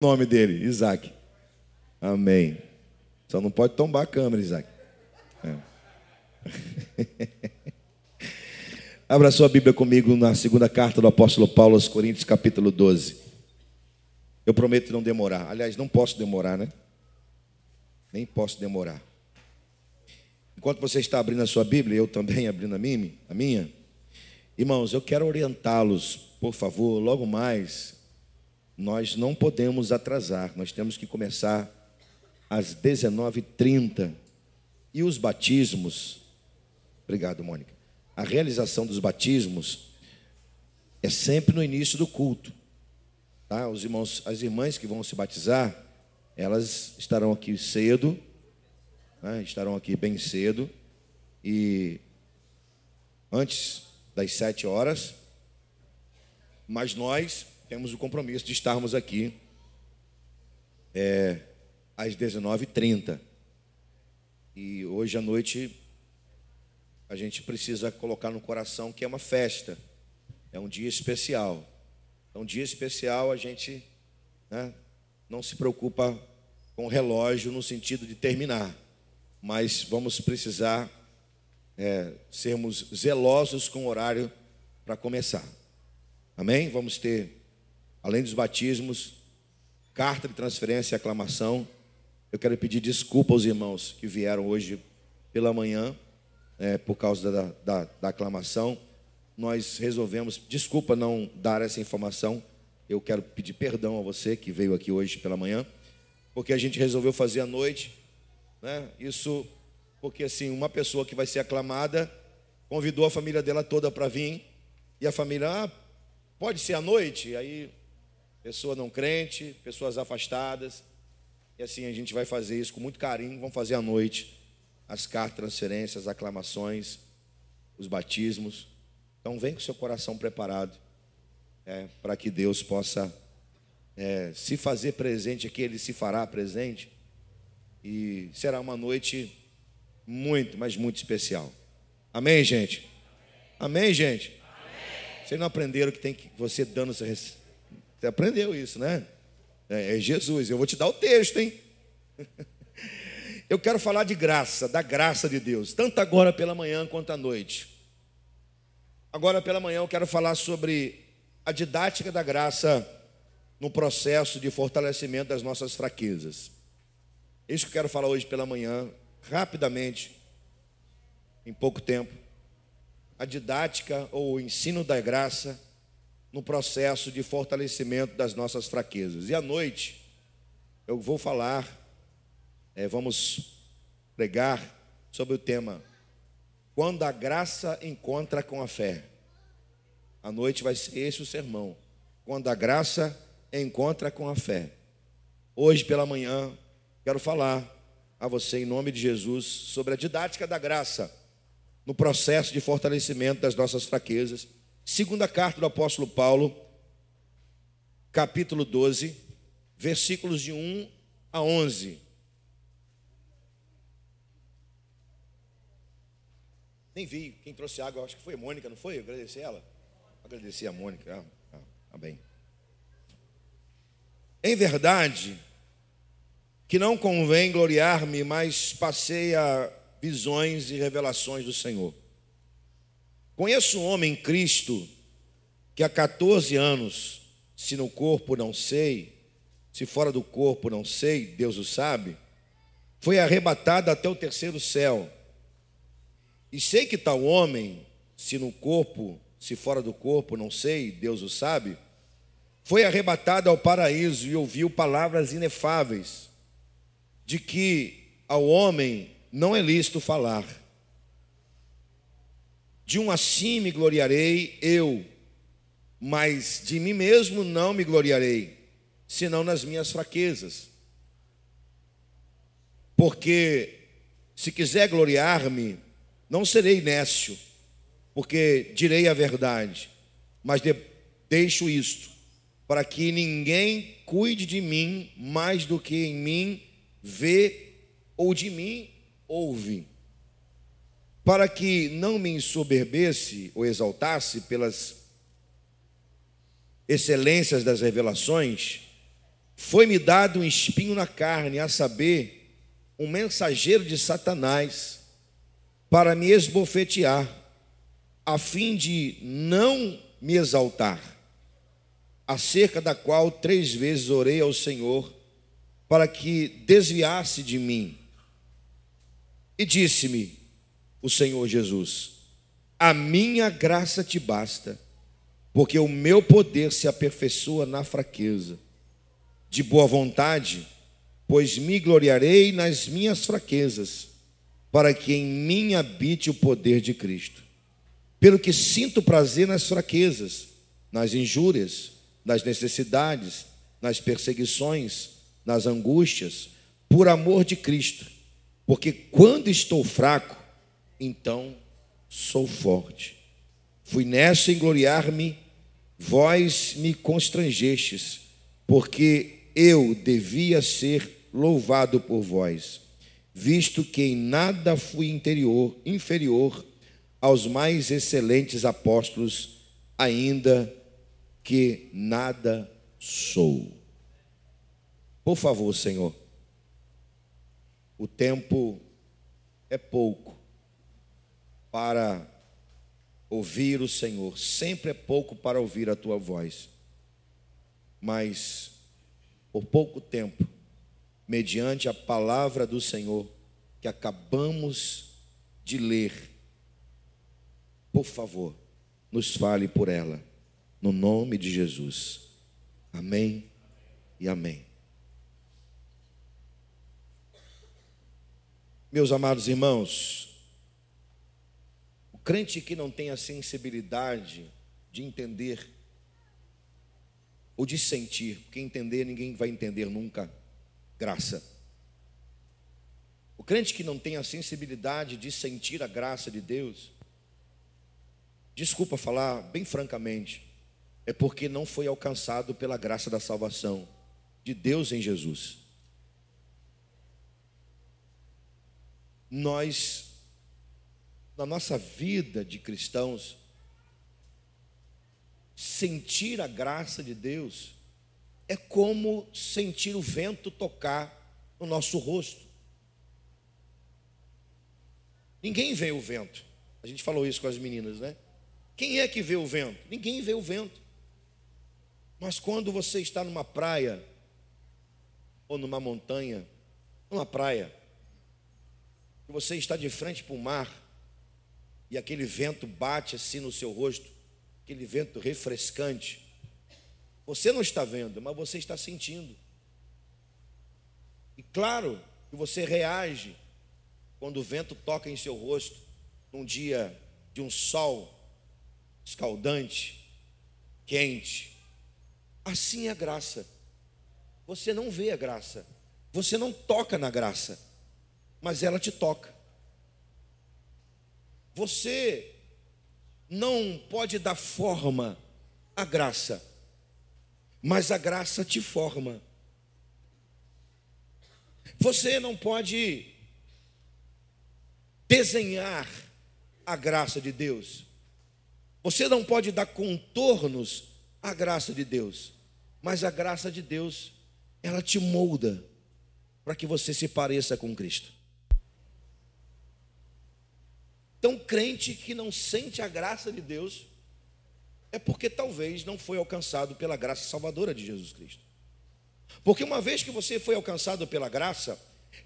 nome dele? Isaac. Amém. Só não pode tombar a câmera, Isaac. É. Abra sua Bíblia comigo na segunda carta do apóstolo Paulo aos Coríntios, capítulo 12. Eu prometo não demorar. Aliás, não posso demorar, né? Nem posso demorar. Enquanto você está abrindo a sua Bíblia, eu também abrindo a minha, a minha irmãos, eu quero orientá-los, por favor, logo mais, nós não podemos atrasar, nós temos que começar às 19h30. E os batismos, obrigado, Mônica, a realização dos batismos é sempre no início do culto. Tá? Os irmãos, as irmãs que vão se batizar, elas estarão aqui cedo, né? estarão aqui bem cedo, e antes das sete horas, mas nós temos o compromisso de estarmos aqui é, às 19h30. E hoje à noite a gente precisa colocar no coração que é uma festa, é um dia especial. É então, um dia especial, a gente né, não se preocupa com o relógio no sentido de terminar, mas vamos precisar é, sermos zelosos com o horário para começar. Amém? Vamos ter além dos batismos, carta de transferência e aclamação. Eu quero pedir desculpa aos irmãos que vieram hoje pela manhã, é, por causa da, da, da aclamação. Nós resolvemos, desculpa não dar essa informação, eu quero pedir perdão a você que veio aqui hoje pela manhã, porque a gente resolveu fazer à noite, né? Isso porque assim, uma pessoa que vai ser aclamada convidou a família dela toda para vir, e a família, ah, pode ser à noite? Aí pessoa não crente, pessoas afastadas. E assim a gente vai fazer isso com muito carinho. Vamos fazer à noite as cartas, transferências, as aclamações, os batismos. Então vem com seu coração preparado é, para que Deus possa é, se fazer presente aqui, Ele se fará presente. E será uma noite muito, mas muito especial. Amém, gente? Amém, gente? Amém. Vocês não aprenderam que tem que você dando essa você aprendeu isso, né? É, é Jesus. Eu vou te dar o texto, hein? Eu quero falar de graça, da graça de Deus, tanto agora pela manhã quanto à noite. Agora pela manhã eu quero falar sobre a didática da graça no processo de fortalecimento das nossas fraquezas. É isso que eu quero falar hoje pela manhã, rapidamente, em pouco tempo. A didática ou o ensino da graça no processo de fortalecimento das nossas fraquezas. E à noite eu vou falar, é, vamos pregar sobre o tema Quando a graça encontra com a fé. À noite vai ser esse o sermão. Quando a graça encontra com a fé. Hoje pela manhã quero falar a você em nome de Jesus sobre a didática da graça no processo de fortalecimento das nossas fraquezas Segunda carta do apóstolo Paulo, capítulo 12, versículos de 1 a 11. Nem vi quem trouxe água, acho que foi a Mônica, não foi? Agradecer agradeci ela. Agradeci a Mônica. Ah, ah, ah bem. Em verdade, que não convém gloriar-me, mas passei a visões e revelações do Senhor. Conheço um homem em Cristo que há 14 anos, se no corpo não sei, se fora do corpo não sei, Deus o sabe, foi arrebatado até o terceiro céu. E sei que tal homem, se no corpo, se fora do corpo, não sei, Deus o sabe, foi arrebatado ao paraíso e ouviu palavras inefáveis de que ao homem não é lícito falar de um assim me gloriarei eu, mas de mim mesmo não me gloriarei, senão nas minhas fraquezas. Porque se quiser gloriar-me, não serei nécio, porque direi a verdade, mas de, deixo isto, para que ninguém cuide de mim mais do que em mim vê ou de mim ouve para que não me ensoberbesse ou exaltasse pelas excelências das revelações, foi-me dado um espinho na carne, a saber, um mensageiro de Satanás, para me esbofetear, a fim de não me exaltar, acerca da qual três vezes orei ao Senhor, para que desviasse de mim. E disse-me: o Senhor Jesus: A minha graça te basta, porque o meu poder se aperfeiçoa na fraqueza. De boa vontade, pois me gloriarei nas minhas fraquezas, para que em mim habite o poder de Cristo. Pelo que sinto prazer nas fraquezas, nas injúrias, nas necessidades, nas perseguições, nas angústias, por amor de Cristo. Porque quando estou fraco, então sou forte. Fui nessa engloriar-me, vós me constrangestes, porque eu devia ser louvado por vós, visto que em nada fui interior, inferior aos mais excelentes apóstolos, ainda que nada sou. Por favor, Senhor, o tempo é pouco para ouvir o Senhor. Sempre é pouco para ouvir a tua voz. Mas por pouco tempo, mediante a palavra do Senhor que acabamos de ler, por favor, nos fale por ela, no nome de Jesus. Amém e amém. Meus amados irmãos, crente que não tem a sensibilidade de entender ou de sentir, porque entender ninguém vai entender nunca, graça. O crente que não tem a sensibilidade de sentir a graça de Deus, desculpa falar bem francamente, é porque não foi alcançado pela graça da salvação de Deus em Jesus. Nós na nossa vida de cristãos, sentir a graça de Deus é como sentir o vento tocar no nosso rosto. Ninguém vê o vento. A gente falou isso com as meninas, né? Quem é que vê o vento? Ninguém vê o vento. Mas quando você está numa praia ou numa montanha, numa praia, você está de frente para o mar, e aquele vento bate assim no seu rosto, aquele vento refrescante. Você não está vendo, mas você está sentindo. E claro que você reage quando o vento toca em seu rosto num dia de um sol escaldante, quente. Assim é a graça. Você não vê a graça, você não toca na graça, mas ela te toca. Você não pode dar forma à graça, mas a graça te forma. Você não pode desenhar a graça de Deus. Você não pode dar contornos à graça de Deus, mas a graça de Deus, ela te molda para que você se pareça com Cristo. Então, crente que não sente a graça de Deus é porque talvez não foi alcançado pela graça salvadora de Jesus Cristo. Porque uma vez que você foi alcançado pela graça,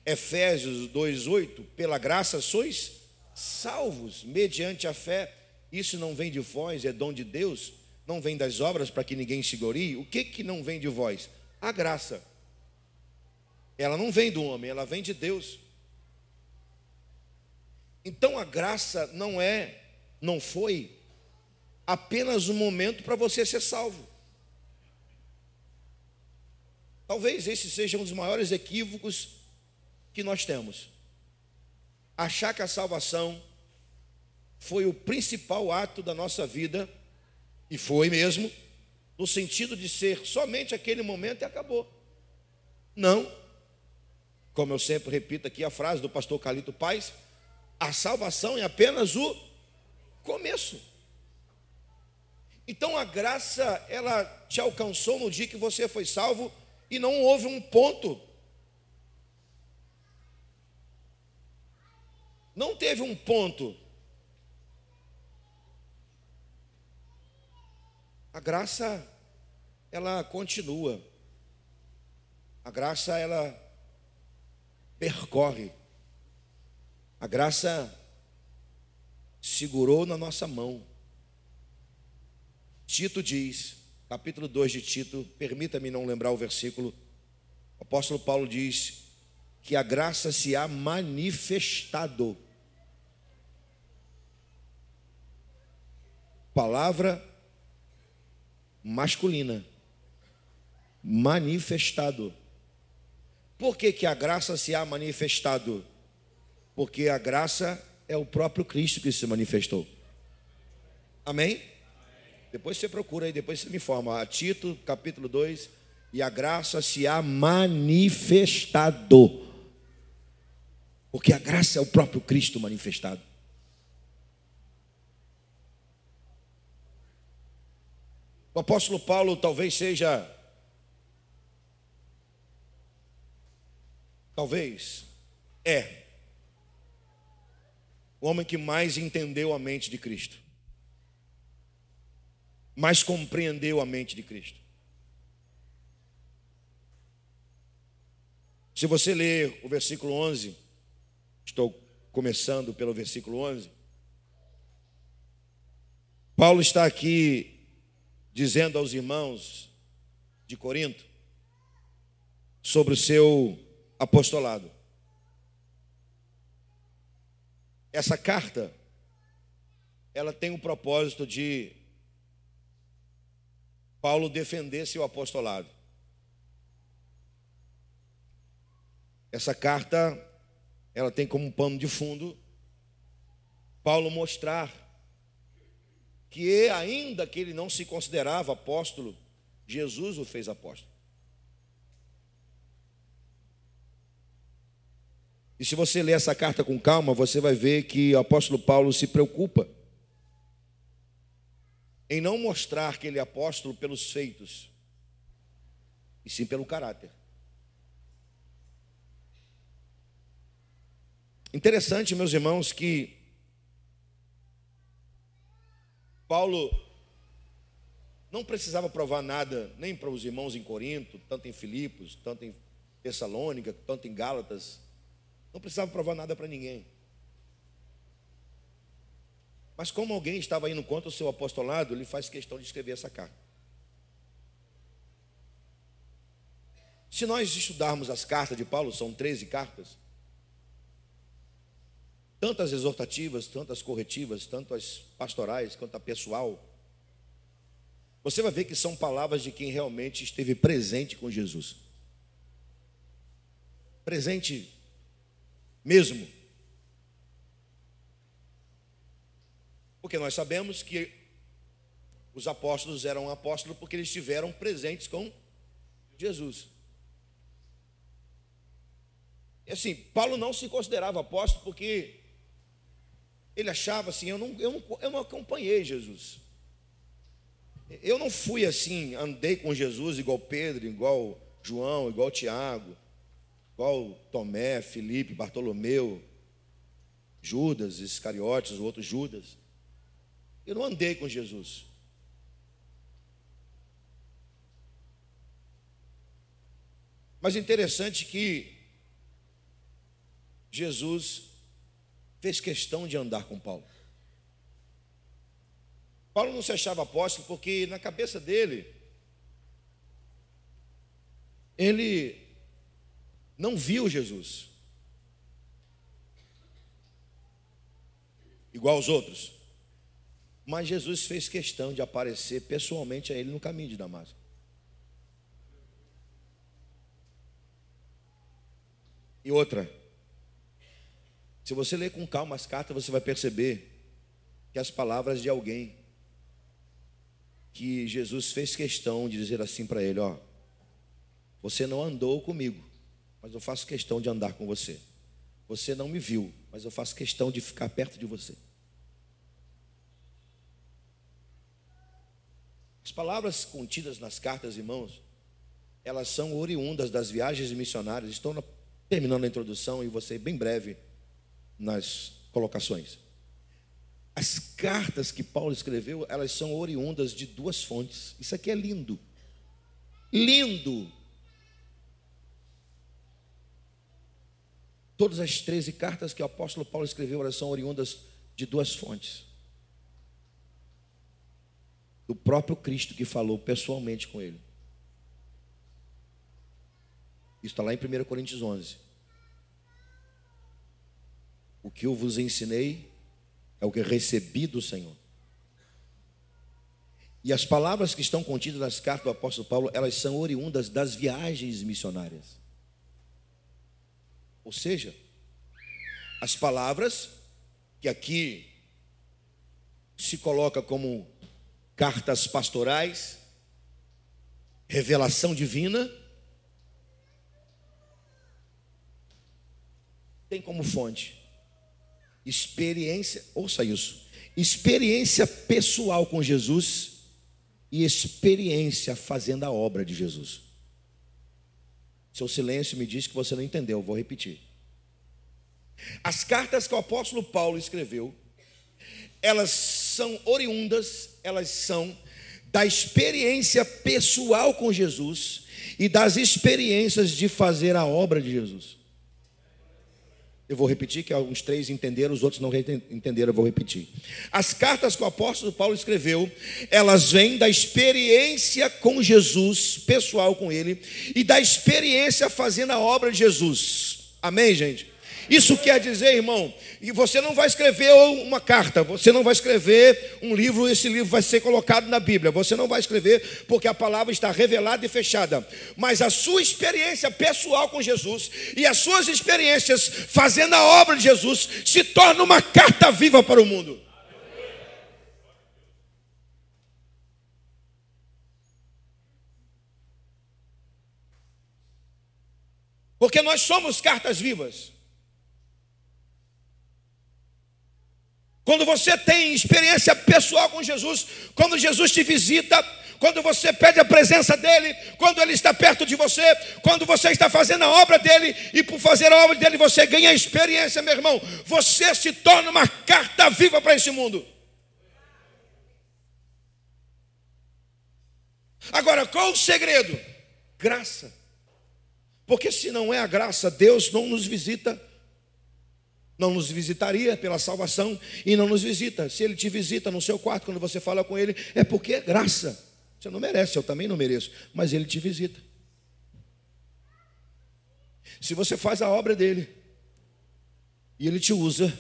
Efésios 2:8, pela graça sois salvos mediante a fé. Isso não vem de vós, é dom de Deus, não vem das obras para que ninguém se glorie. O que que não vem de vós? A graça. Ela não vem do homem, ela vem de Deus. Então a graça não é, não foi apenas um momento para você ser salvo. Talvez esse seja um dos maiores equívocos que nós temos. Achar que a salvação foi o principal ato da nossa vida, e foi mesmo, no sentido de ser somente aquele momento e acabou. Não. Como eu sempre repito aqui a frase do pastor Calito Paz, a salvação é apenas o começo. Então a graça, ela te alcançou no dia que você foi salvo e não houve um ponto. Não teve um ponto. A graça, ela continua. A graça, ela percorre a graça segurou na nossa mão. Tito diz, capítulo 2 de Tito, permita-me não lembrar o versículo. O apóstolo Paulo diz que a graça se há manifestado. Palavra masculina. Manifestado. Por que, que a graça se há manifestado? Porque a graça é o próprio Cristo que se manifestou. Amém? Amém? Depois você procura aí, depois você me informa. Tito, capítulo 2. E a graça se há manifestado. Porque a graça é o próprio Cristo manifestado. O apóstolo Paulo talvez seja. Talvez. É o homem que mais entendeu a mente de Cristo, mais compreendeu a mente de Cristo. Se você ler o versículo 11, estou começando pelo versículo 11, Paulo está aqui dizendo aos irmãos de Corinto sobre o seu apostolado. Essa carta, ela tem o propósito de Paulo defender seu apostolado. Essa carta, ela tem como pano de fundo Paulo mostrar que ainda que ele não se considerava apóstolo, Jesus o fez apóstolo. E se você ler essa carta com calma, você vai ver que o apóstolo Paulo se preocupa em não mostrar que ele é apóstolo pelos feitos, e sim pelo caráter. Interessante, meus irmãos, que Paulo não precisava provar nada, nem para os irmãos em Corinto, tanto em Filipos, tanto em Tessalônica, tanto em Gálatas. Não precisava provar nada para ninguém. Mas como alguém estava indo contra o seu apostolado, ele faz questão de escrever essa carta. Se nós estudarmos as cartas de Paulo, são 13 cartas, tantas exortativas, tantas corretivas, tantas pastorais, quanto a pessoal, você vai ver que são palavras de quem realmente esteve presente com Jesus. Presente mesmo. Porque nós sabemos que os apóstolos eram apóstolos porque eles estiveram presentes com Jesus. E assim, Paulo não se considerava apóstolo porque ele achava assim: eu não, eu não, eu não acompanhei Jesus. Eu não fui assim, andei com Jesus igual Pedro, igual João, igual Tiago qual Tomé, Felipe, Bartolomeu, Judas, Iscariotes, o outro Judas. Eu não andei com Jesus. Mas interessante que Jesus fez questão de andar com Paulo. Paulo não se achava apóstolo porque na cabeça dele ele não viu Jesus. Igual aos outros. Mas Jesus fez questão de aparecer pessoalmente a ele no caminho de Damasco. E outra, se você ler com calma as cartas, você vai perceber que as palavras de alguém que Jesus fez questão de dizer assim para ele: Ó, você não andou comigo, mas eu faço questão de andar com você. Você não me viu, mas eu faço questão de ficar perto de você. As palavras contidas nas cartas, irmãos, elas são oriundas das viagens missionárias. Estou na, terminando a introdução e você bem breve nas colocações. As cartas que Paulo escreveu, elas são oriundas de duas fontes. Isso aqui é lindo. Lindo Todas as 13 cartas que o apóstolo Paulo escreveu, elas são oriundas de duas fontes. Do próprio Cristo que falou pessoalmente com ele. Isso está lá em 1 Coríntios 11. O que eu vos ensinei é o que recebi do Senhor. E as palavras que estão contidas nas cartas do apóstolo Paulo, elas são oriundas das viagens missionárias. Ou seja, as palavras que aqui se coloca como cartas pastorais, revelação divina, tem como fonte experiência, ouça isso, experiência pessoal com Jesus e experiência fazendo a obra de Jesus. Seu silêncio me diz que você não entendeu, vou repetir. As cartas que o apóstolo Paulo escreveu, elas são oriundas, elas são da experiência pessoal com Jesus e das experiências de fazer a obra de Jesus. Eu vou repetir, que alguns três entenderam, os outros não entenderam, eu vou repetir. As cartas que o apóstolo Paulo escreveu, elas vêm da experiência com Jesus, pessoal com ele, e da experiência fazendo a obra de Jesus. Amém, gente? Isso quer dizer, irmão, que você não vai escrever uma carta, você não vai escrever um livro, esse livro vai ser colocado na Bíblia. Você não vai escrever porque a palavra está revelada e fechada. Mas a sua experiência pessoal com Jesus e as suas experiências fazendo a obra de Jesus se torna uma carta viva para o mundo. Porque nós somos cartas vivas. Quando você tem experiência pessoal com Jesus, quando Jesus te visita, quando você pede a presença dele, quando ele está perto de você, quando você está fazendo a obra dele, e por fazer a obra dele você ganha experiência, meu irmão, você se torna uma carta viva para esse mundo. Agora, qual o segredo? Graça. Porque se não é a graça, Deus não nos visita não nos visitaria pela salvação e não nos visita. Se ele te visita no seu quarto, quando você fala com ele, é porque é graça. Você não merece, eu também não mereço, mas ele te visita. Se você faz a obra dele e ele te usa,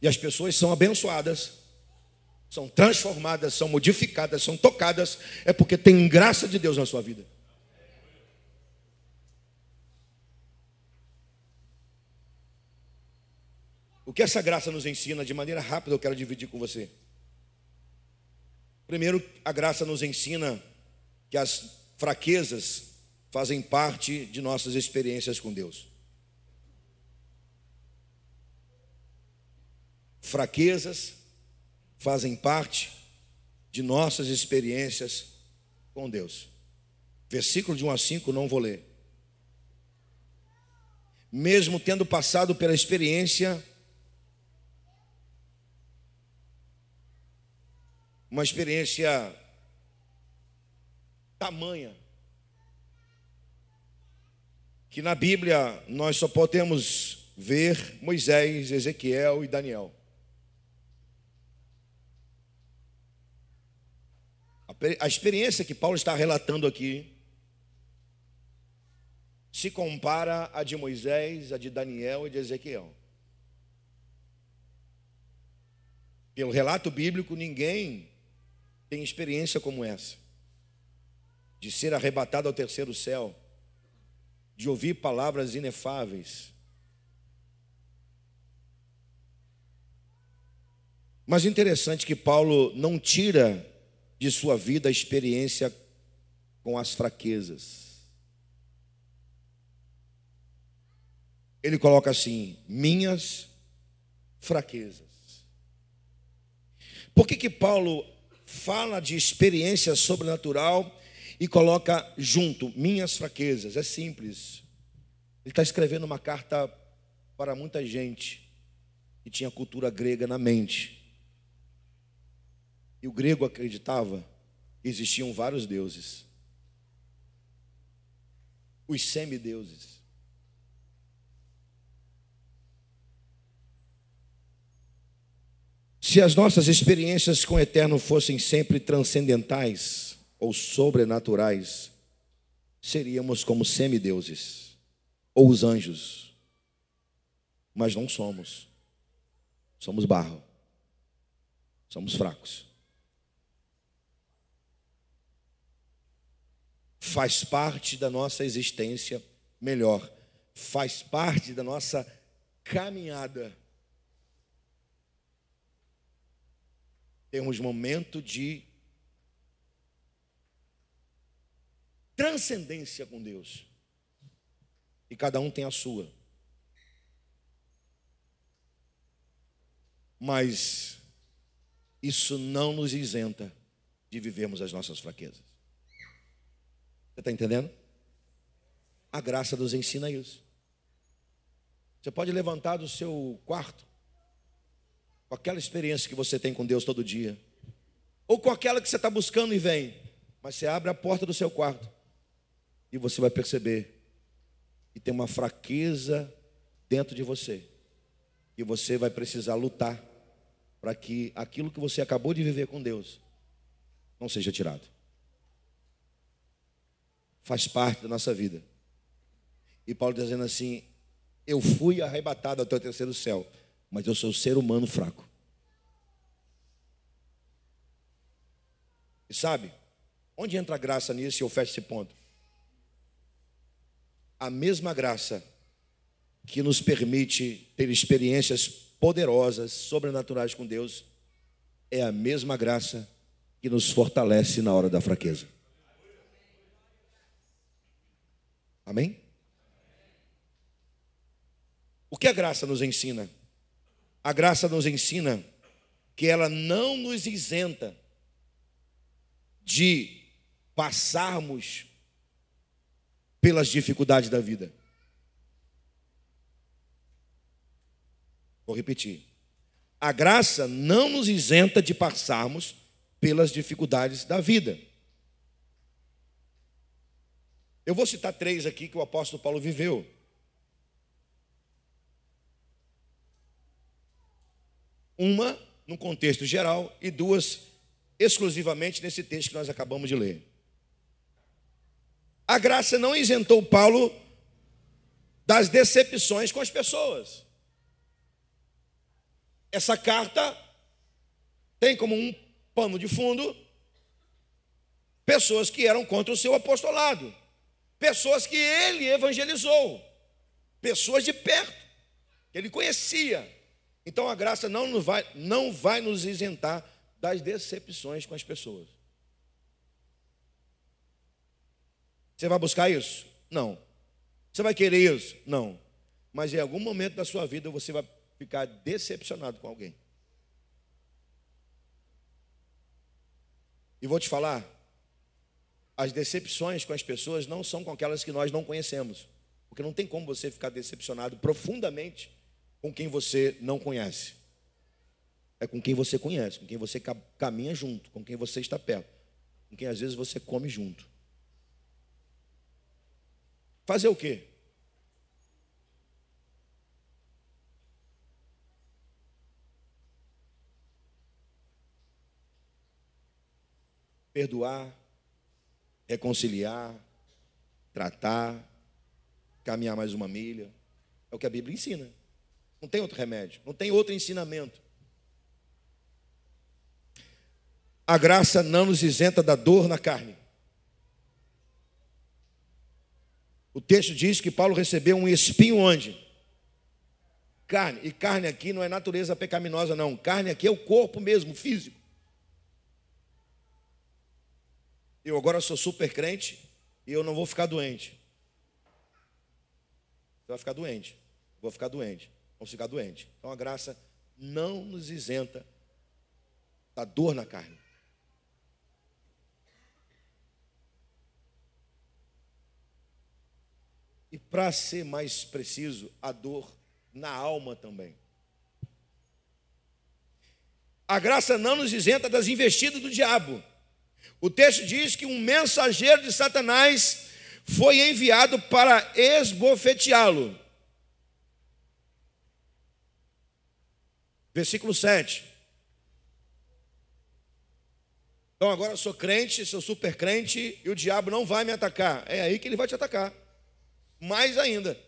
e as pessoas são abençoadas, são transformadas, são modificadas, são tocadas, é porque tem graça de Deus na sua vida. que essa graça nos ensina, de maneira rápida, eu quero dividir com você. Primeiro, a graça nos ensina que as fraquezas fazem parte de nossas experiências com Deus. Fraquezas fazem parte de nossas experiências com Deus. Versículo de 1 a 5, não vou ler. Mesmo tendo passado pela experiência uma experiência tamanha que na Bíblia nós só podemos ver Moisés, Ezequiel e Daniel. A experiência que Paulo está relatando aqui se compara à de Moisés, à de Daniel e de Ezequiel. Pelo relato bíblico, ninguém tem experiência como essa, de ser arrebatado ao terceiro céu, de ouvir palavras inefáveis. Mas interessante que Paulo não tira de sua vida a experiência com as fraquezas. Ele coloca assim: minhas fraquezas. Por que, que Paulo fala de experiência sobrenatural e coloca junto minhas fraquezas. É simples. Ele está escrevendo uma carta para muita gente que tinha cultura grega na mente. E o grego acreditava que existiam vários deuses. Os semideuses. Se as nossas experiências com o eterno fossem sempre transcendentais ou sobrenaturais, seríamos como semideuses ou os anjos. Mas não somos. Somos barro. Somos fracos. Faz parte da nossa existência melhor, faz parte da nossa caminhada temos momento de transcendência com Deus. E cada um tem a sua. Mas isso não nos isenta de vivermos as nossas fraquezas. Você está entendendo? A graça nos ensina isso. Você pode levantar do seu quarto com aquela experiência que você tem com Deus todo dia, ou com aquela que você está buscando e vem, mas você abre a porta do seu quarto e você vai perceber que tem uma fraqueza dentro de você, e você vai precisar lutar para que aquilo que você acabou de viver com Deus não seja tirado. Faz parte da nossa vida. E Paulo tá dizendo assim: Eu fui arrebatado até o terceiro céu mas eu sou um ser humano fraco. E sabe, onde entra a graça nisso e eu fecho esse ponto? A mesma graça que nos permite ter experiências poderosas, sobrenaturais com Deus, é a mesma graça que nos fortalece na hora da fraqueza. Amém? O que a graça nos ensina? A graça nos ensina que ela não nos isenta de passarmos pelas dificuldades da vida. Vou repetir. A graça não nos isenta de passarmos pelas dificuldades da vida. Eu vou citar três aqui que o apóstolo Paulo viveu. Uma no contexto geral e duas exclusivamente nesse texto que nós acabamos de ler. A graça não isentou Paulo das decepções com as pessoas. Essa carta tem como um pano de fundo pessoas que eram contra o seu apostolado, pessoas que ele evangelizou, pessoas de perto, que ele conhecia. Então a graça não, nos vai, não vai nos isentar das decepções com as pessoas. Você vai buscar isso? Não. Você vai querer isso? Não. Mas em algum momento da sua vida você vai ficar decepcionado com alguém. E vou te falar, as decepções com as pessoas não são com aquelas que nós não conhecemos. Porque não tem como você ficar decepcionado profundamente com quem você não conhece. É com quem você conhece, com quem você caminha junto, com quem você está perto, com quem às vezes você come junto. Fazer o quê? Perdoar, reconciliar, tratar, caminhar mais uma milha. É o que a Bíblia ensina. Não tem outro remédio, não tem outro ensinamento. A graça não nos isenta da dor na carne. O texto diz que Paulo recebeu um espinho onde? Carne. E carne aqui não é natureza pecaminosa, não. Carne aqui é o corpo mesmo, o físico. Eu agora sou super crente e eu não vou ficar doente. Você vai ficar doente. Vou ficar doente vamos ficar doentes. Então a graça não nos isenta da dor na carne. E para ser mais preciso, a dor na alma também. A graça não nos isenta das investidas do diabo. O texto diz que um mensageiro de Satanás foi enviado para esbofeteá-lo. Versículo 7. Então agora eu sou crente, sou super crente, e o diabo não vai me atacar. É aí que ele vai te atacar. Mais ainda.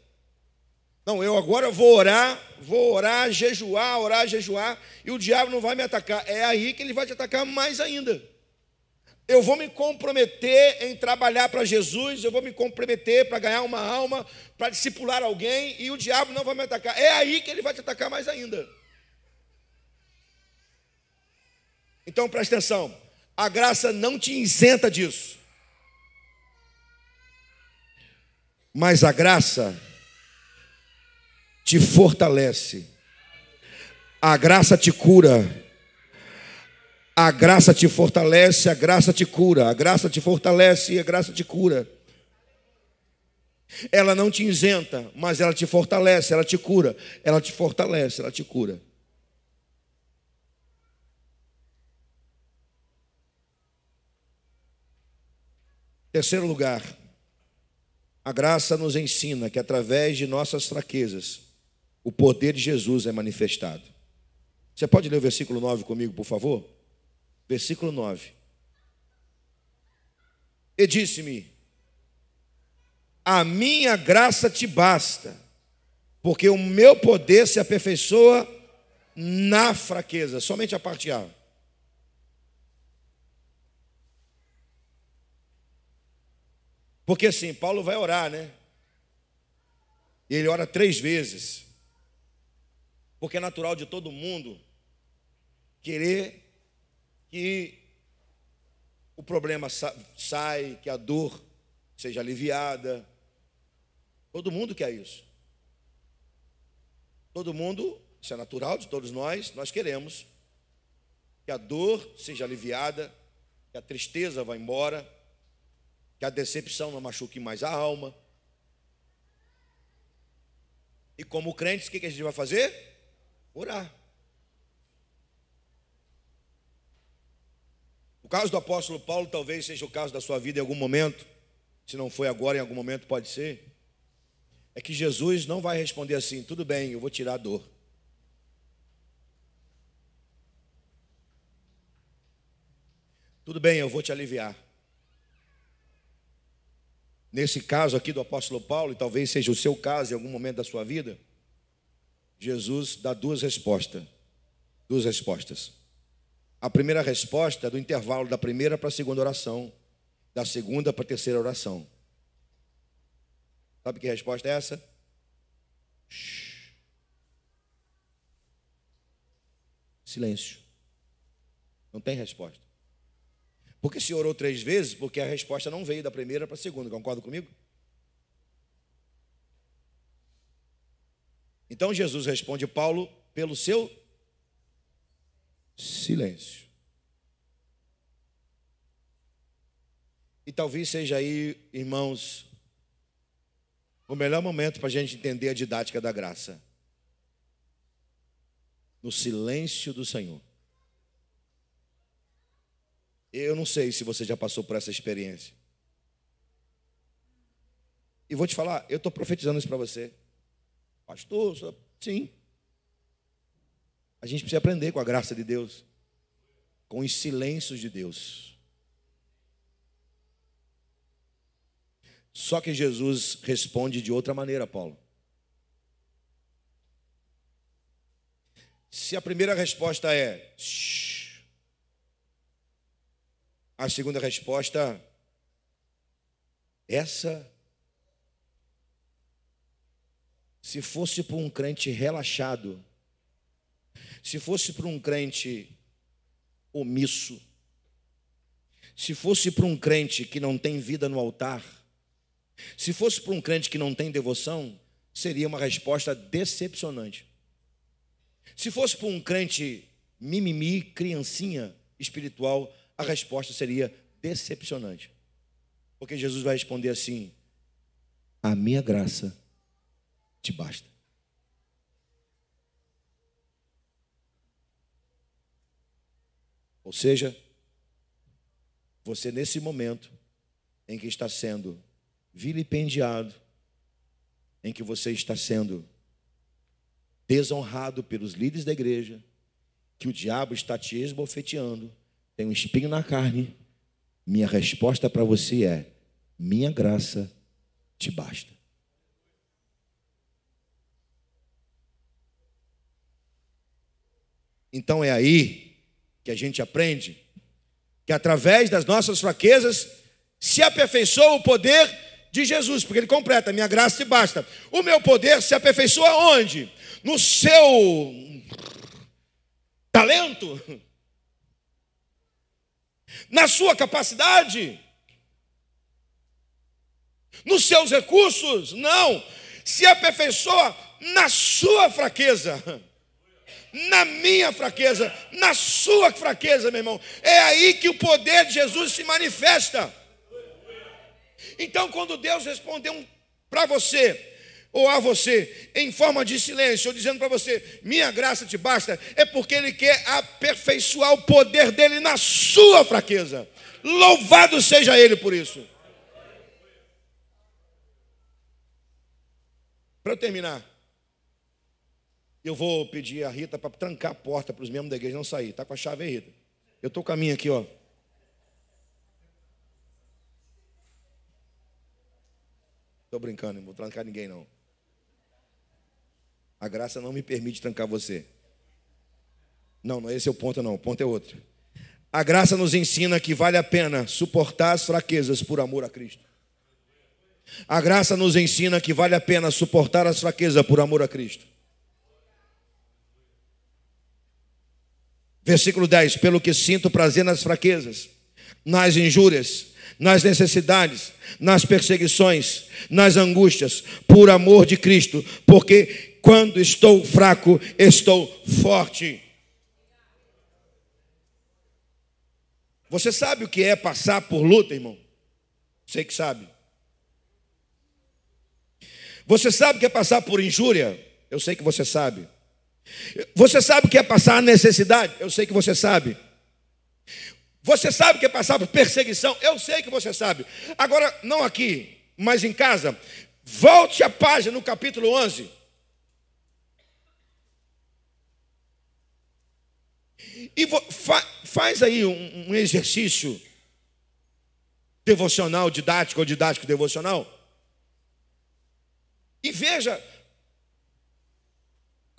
Não, eu agora vou orar, vou orar, jejuar, orar, jejuar, e o diabo não vai me atacar. É aí que ele vai te atacar mais ainda. Eu vou me comprometer em trabalhar para Jesus, eu vou me comprometer para ganhar uma alma, para discipular alguém, e o diabo não vai me atacar. É aí que ele vai te atacar mais ainda. Então presta atenção: a graça não te isenta disso, mas a graça te fortalece, a graça te cura. A graça te fortalece, a graça te cura, a graça te fortalece e a graça te cura. Ela não te isenta, mas ela te fortalece, ela te cura, ela te fortalece, ela te cura. Terceiro lugar, a graça nos ensina que através de nossas fraquezas, o poder de Jesus é manifestado. Você pode ler o versículo 9 comigo, por favor? Versículo 9. E disse-me: A minha graça te basta, porque o meu poder se aperfeiçoa na fraqueza. Somente a parte A. Porque assim, Paulo vai orar, né? Ele ora três vezes. Porque é natural de todo mundo querer que o problema sa sai, que a dor seja aliviada. Todo mundo quer isso. Todo mundo, isso é natural de todos nós, nós queremos que a dor seja aliviada, que a tristeza vá embora que a decepção não machuque mais a alma. E como crentes, o que a gente vai fazer? Orar. O caso do apóstolo Paulo talvez seja o caso da sua vida em algum momento, se não foi agora, em algum momento pode ser. É que Jesus não vai responder assim: tudo bem, eu vou tirar a dor. Tudo bem, eu vou te aliviar. Nesse caso aqui do apóstolo Paulo, e talvez seja o seu caso em algum momento da sua vida, Jesus dá duas respostas. Duas respostas. A primeira resposta é do intervalo da primeira para a segunda oração, da segunda para a terceira oração. Sabe que resposta é essa? Silêncio. Não tem resposta. Porque se orou três vezes, porque a resposta não veio da primeira para a segunda, concorda comigo? Então Jesus responde Paulo pelo seu silêncio. E talvez seja aí, irmãos, o melhor momento para a gente entender a didática da graça. No silêncio do Senhor. Eu não sei se você já passou por essa experiência. E vou te falar, eu estou profetizando isso para você. Pastor, sim. A gente precisa aprender com a graça de Deus, com os silêncios de Deus. Só que Jesus responde de outra maneira, Paulo. Se a primeira resposta é a segunda resposta, essa, se fosse para um crente relaxado, se fosse para um crente omisso, se fosse para um crente que não tem vida no altar, se fosse para um crente que não tem devoção, seria uma resposta decepcionante. Se fosse para um crente mimimi, criancinha espiritual, a resposta seria decepcionante. Porque Jesus vai responder assim: A minha graça te basta. Ou seja, você nesse momento em que está sendo vilipendiado, em que você está sendo desonrado pelos líderes da igreja, que o diabo está te esbofeteando, tem um espinho na carne, minha resposta para você é: minha graça te basta. Então é aí que a gente aprende que através das nossas fraquezas se aperfeiçoa o poder de Jesus, porque ele completa: minha graça te basta. O meu poder se aperfeiçoa onde? No seu talento na sua capacidade, nos seus recursos, não. Se aperfeiçoa na sua fraqueza, na minha fraqueza, na sua fraqueza, meu irmão. É aí que o poder de Jesus se manifesta. Então, quando Deus respondeu para você, ou a você, em forma de silêncio, ou dizendo para você: minha graça te basta, é porque Ele quer aperfeiçoar o poder dele na sua fraqueza. Louvado seja Ele por isso. Para eu terminar, eu vou pedir a Rita para trancar a porta para os membros da igreja não sair. Tá com a chave aí, Rita? Eu estou com a minha aqui, ó. Estou brincando, não vou trancar ninguém não. A graça não me permite trancar você. Não, não esse é o ponto, não. O ponto é outro. A graça nos ensina que vale a pena suportar as fraquezas por amor a Cristo. A graça nos ensina que vale a pena suportar as fraquezas por amor a Cristo. Versículo 10: Pelo que sinto prazer nas fraquezas, nas injúrias, nas necessidades, nas perseguições, nas angústias, por amor de Cristo, porque quando estou fraco, estou forte. Você sabe o que é passar por luta, irmão? sei que sabe. Você sabe o que é passar por injúria? Eu sei que você sabe. Você sabe o que é passar necessidade? Eu sei que você sabe. Você sabe o que é passar por perseguição? Eu sei que você sabe. Agora, não aqui, mas em casa. Volte a página no capítulo 11. E fa faz aí um, um exercício devocional, didático ou didático devocional. E veja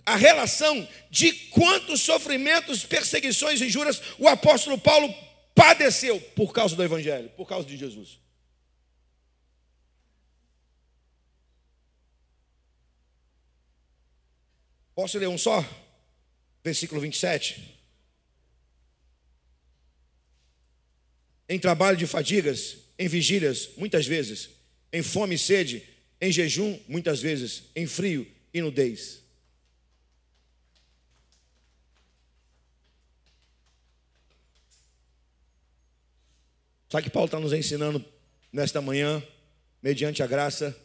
a relação de quantos sofrimentos, perseguições e injúrias o apóstolo Paulo padeceu por causa do Evangelho, por causa de Jesus. Posso ler um só? Versículo 27. em trabalho de fadigas, em vigílias, muitas vezes, em fome e sede, em jejum, muitas vezes, em frio e nudez. Sabe que Paulo está nos ensinando nesta manhã, mediante a graça,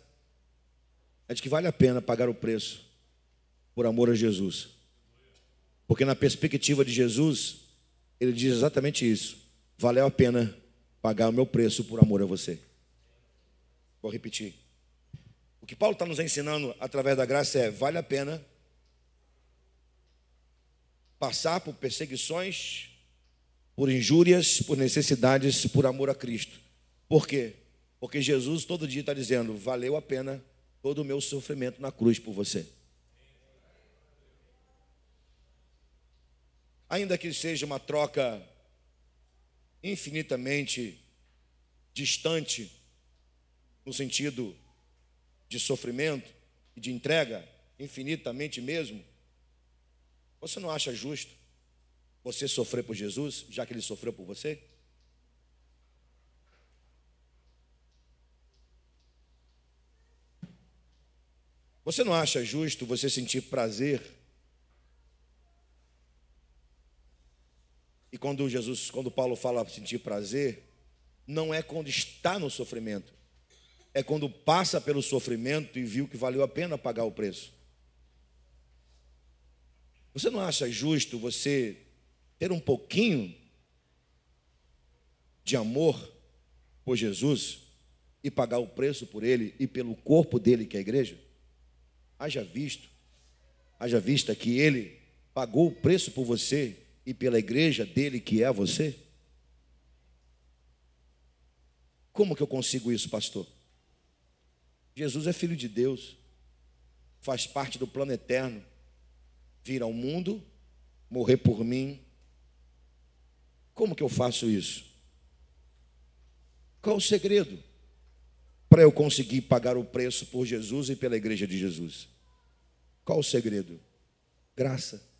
é de que vale a pena pagar o preço por amor a Jesus. Porque na perspectiva de Jesus, ele diz exatamente isso valeu a pena pagar o meu preço por amor a você. Vou repetir. O que Paulo está nos ensinando através da graça é: vale a pena passar por perseguições, por injúrias, por necessidades, por amor a Cristo. Por quê? Porque Jesus todo dia está dizendo: valeu a pena todo o meu sofrimento na cruz por você. Ainda que seja uma troca infinitamente distante no sentido de sofrimento e de entrega, infinitamente mesmo, você não acha justo você sofrer por Jesus, já que ele sofreu por você? Você não acha justo você sentir prazer E quando Jesus, quando Paulo fala sentir prazer, não é quando está no sofrimento, é quando passa pelo sofrimento e viu que valeu a pena pagar o preço. Você não acha justo você ter um pouquinho de amor por Jesus e pagar o preço por ele e pelo corpo dele, que é a igreja? Haja visto, haja vista que ele pagou o preço por você e pela igreja dele que é você? Como que eu consigo isso, pastor? Jesus é filho de Deus, faz parte do plano eterno, vir ao mundo, morrer por mim. Como que eu faço isso? Qual o segredo para eu conseguir pagar o preço por Jesus e pela igreja de Jesus? Qual o segredo? Graça.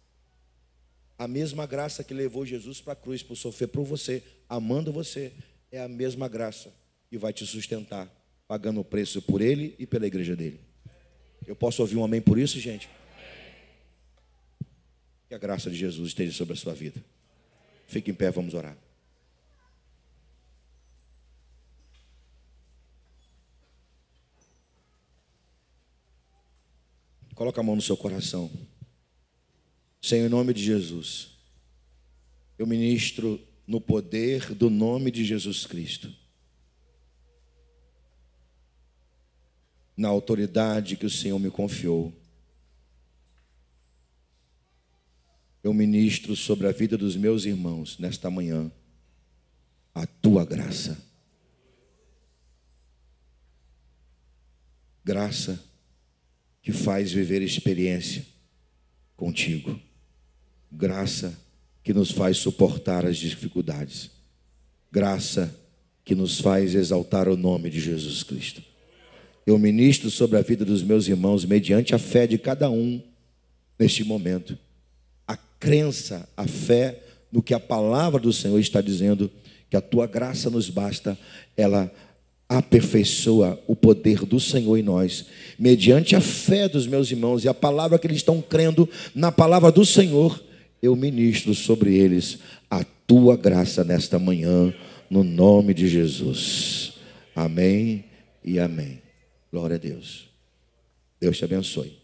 A mesma graça que levou Jesus para a cruz para sofrer por você, amando você, é a mesma graça que vai te sustentar, pagando o preço por ele e pela igreja dele. Eu posso ouvir um amém por isso, gente? Que a graça de Jesus esteja sobre a sua vida. Fique em pé, vamos orar. Coloca a mão no seu coração. Senhor, em nome de Jesus, eu ministro no poder do nome de Jesus Cristo, na autoridade que o Senhor me confiou. Eu ministro sobre a vida dos meus irmãos nesta manhã a tua graça. Graça que faz viver experiência contigo graça que nos faz suportar as dificuldades, graça que nos faz exaltar o nome de Jesus Cristo. Eu ministro sobre a vida dos meus irmãos mediante a fé de cada um neste momento, a crença, a fé no que a palavra do Senhor está dizendo, que a tua graça nos basta, ela aperfeiçoa o poder do Senhor em nós, mediante a fé dos meus irmãos e a palavra que eles estão crendo na palavra do Senhor eu ministro sobre eles a tua graça nesta manhã, no nome de Jesus. Amém e amém. Glória a Deus. Deus te abençoe.